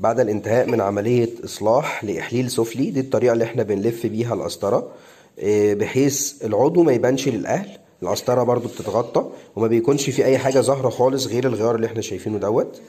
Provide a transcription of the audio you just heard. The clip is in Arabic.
بعد الانتهاء من عملية إصلاح لإحليل سفلي دي الطريقة اللي احنا بنلف بيها القسطرة آه، بحيث العضو ما يبانش للأهل القسطرة برضو بتتغطى وما بيكونش في أي حاجة ظاهرة خالص غير الغيار اللي احنا شايفينه دوت